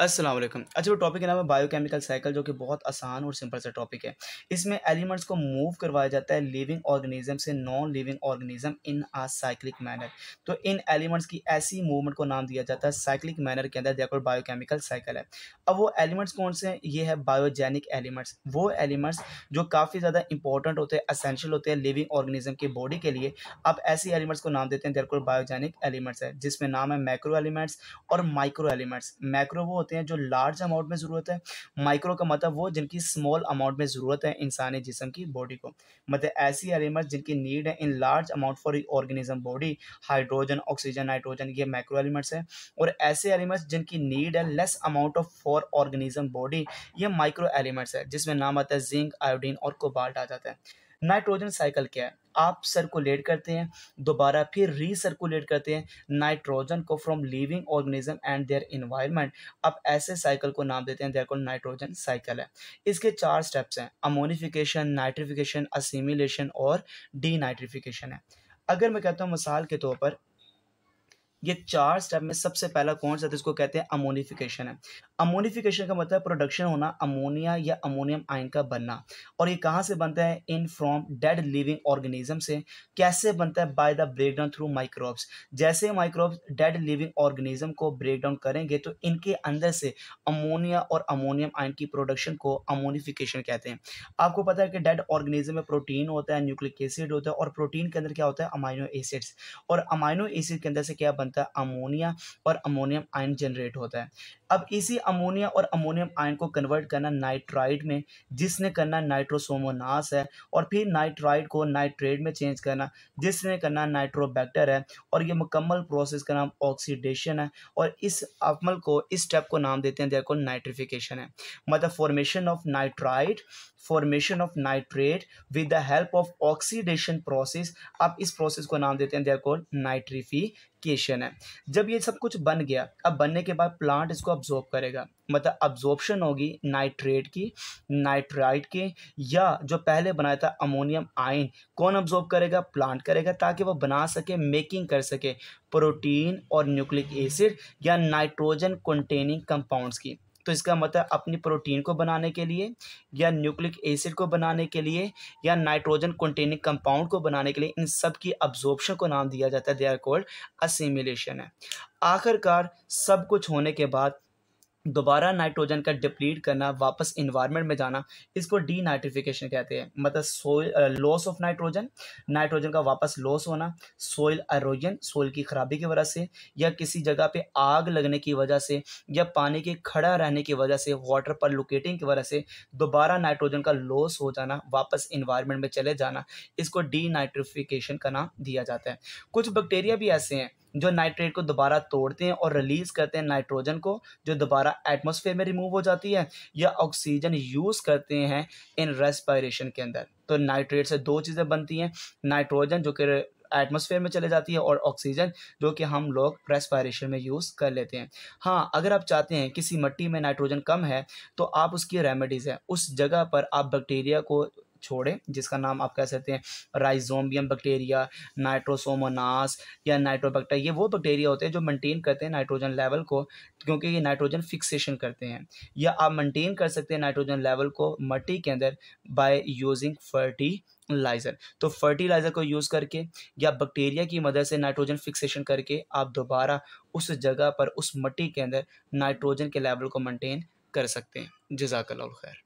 अस्सलाम वालेकुम अच्छा वो टॉपिक के नाम है बायोकेमिकल साइकिल जो कि बहुत आसान और सिंपल सा टॉपिक है इसमें एलिमेंट्स को मूव करवाया जाता है लिविंग ऑर्गेनिज्म से non living organism in a cyclic manner तो इन एलिमेंट्स की ऐसी मूवमेंट को नाम दिया जाता है साइक्लिक मैनर के अंदर देखो बायोकेमिकल साइकिल है अब वो एलिमेंट्स कौन से हैं ये है बायोजेनिक एलिमेंट्स वो एलिमेंट्स जो काफ़ी ज़्यादा इंपॉर्टेंट होते हैं असेंशियल होते हैं लिविंग ऑर्गेनिज्म की बॉडी के लिए अब ऐसे एलिमेंट्स को नाम देते हैं देखो बायोजेनिक एलिमेंट्स है जिसमें नाम है मैक्रो एलिमेंट्स और माइक्रो एलिमेंट्स मैक्रो वो होते हैं जो लार्ज अमाउंट में ज़रूरत है माइक्रो का मतलब वो जिनकी स्मॉल अमाउंट में ज़रूरत है इंसानी जिसम की बॉडी को मतलब ऐसी एलिमेंट्स जिनकी नीड है in large amount for organism body hydrogen oxygen nitrogen ये माइक्रो एलिमेंट्स हैं और ऐसे एलिमेंट्स जिनकी नीड है less amount of for organism body ये माइक्रो एलिमेंट्स है जिसमें नाम आता है जिंक आयोडीन और कोबाल्ट आ जाता है नाइट्रोजन साइकिल क्या है आप सर्कुलेट करते हैं दोबारा फिर रीसर्कुलेट करते हैं नाइट्रोजन को from living organism and their environment आप ऐसे साइकिल को नाम देते हैं देयर को नाइट्रोजन साइकिल है इसके चार स्टेप्स हैं अमोनिफिकेशन नाइट्रिफिकेशन असिमिलेशन और डीनाइट्रिफिकेशन है अगर मैं कहता हूँ मिसाल के तौर पर ये चार स्टेप में सबसे पहला कौन सा था इसको कहते हैं अमोनिफिकेशन है अमोनिफिकेशन का मतलब प्रोडक्शन होना अमोनिया या अमोनियम आयन का बनना और ये कहाँ से बनता है in from dead living organism से कैसे बनता है by the break down through microbes जैसे माइक्रोब्स डेड लिविंग ऑर्गेनिज्म को ब्रेक डाउन करेंगे तो इनके अंदर से अमोनिया और अमोनियम आयन की प्रोडक्शन को अमोनिफिकेशन कहते हैं आपको पता है कि डेड ऑर्गेनिज्म में प्रोटीन होता है न्यूक्लिक एसिड होता है और प्रोटीन के अंदर क्या होता है अमाइनो एसिड्स और अमाइनो एसिड के अंदर से क्या बनता है अमोनिया और अमोनियम आयन जनरेट होता है अब इसी अमोनिया और अमोनियम आयन को कन्वर्ट करना नाइट्राइड में जिसने करना नाइट्रोसोमोनास है और फिर नाइट्राइड को नाइट्रेट में चेंज करना जिसने करना नाइट्रोबैक्टर है और ये मुकम्मल प्रोसेस का नाम ऑक्सीडेशन है और इस अमल को इस स्टेप को नाम देते हैं देखो नाइट्रिफिकेशन है मतलब formation of nitride formation of nitrate with the help of oxidation process आप इस प्रोसेस को नाम देते हैं देखो नाइट्रिफी एप्लीकेशन है जब ये सब कुछ बन गया अब बनने के बाद प्लांट इसको अब्जॉर्ब करेगा मतलब अब्जॉर्प्शन होगी नाइट्रेट की नाइट्राइट की या जो पहले बनाया था अमोनियम आयन कौन अब्जॉर्ब करेगा प्लांट करेगा ताकि वो बना सके मेकिंग कर सके प्रोटीन और न्यूक्लिक एसिड या नाइट्रोजन कंटेनिंग कंपाउंड्स की तो इसका मतलब अपनी प्रोटीन को बनाने के लिए या न्यूक्लिक एसिड को बनाने के लिए या नाइट्रोजन कंटेनिंग कंपाउंड को बनाने के लिए इन सब की अब्जॉर्प्शन को नाम दिया जाता है दे आर कॉल्ड असिमिलेशन है आखिरकार सब कुछ होने के बाद दोबारा नाइट्रोजन का डिप्लीट करना वापस इन्वायरमेंट में जाना इसको डी नाइट्रिफिकेशन कहते हैं मतलब soil loss of nitrogen nitrogen का वापस लॉस होना सोइल अरोजन सोइल की खराबी की वजह से या किसी जगह पे आग लगने की वजह से या पानी के खड़ा रहने की वजह से वाटर पर लोकेटिंग की वजह से दोबारा नाइट्रोजन का लॉस हो जाना वापस इन्वायरमेंट में चले जाना इसको डी नाइट्रिफिकेशन का नाम दिया जाता है कुछ बैक्टीरिया भी ऐसे हैं जो नाइट्रेट को दोबारा तोड़ते हैं और रिलीज़ करते हैं नाइट्रोजन को जो दोबारा एटमोसफेयर में रिमूव हो जाती है या ऑक्सीजन यूज़ करते हैं इन रेस्पायरेशन के अंदर तो नाइट्रेट से दो चीज़ें बनती हैं नाइट्रोजन जो कि एटमोसफेयर में चले जाती है और ऑक्सीजन जो कि हम लोग रेस्पायरेशन में यूज़ कर लेते हैं हाँ अगर आप चाहते हैं किसी मिट्टी में नाइट्रोजन कम है तो आप उसकी रेमेडीज़ हैं उस जगह पर आप बैक्टीरिया को छोड़ें जिसका नाम आप कह सकते हैं राइजोम्बियम बैक्टीरिया नाइट्रोसोमोनास या नाइट्रोबैक्टा ये वो बैक्टीरिया होते हैं जो मेंटेन करते हैं नाइट्रोजन लेवल को क्योंकि ये नाइट्रोजन फिक्सेशन करते हैं या आप मेंटेन कर सकते हैं नाइट्रोजन लेवल को मट्टी के अंदर बाय यूजिंग फर्टी लाइजर तो फर्टिलाइज़र को यूज़ करके या बैक्टीरिया की मदद से नाइट्रोजन फिक्सेशन करके आप दोबारा उस जगह पर उस मट्टी के अंदर नाइट्रोजन के लेवल को मेंटेन कर सकते हैं जजाकल्ला खैर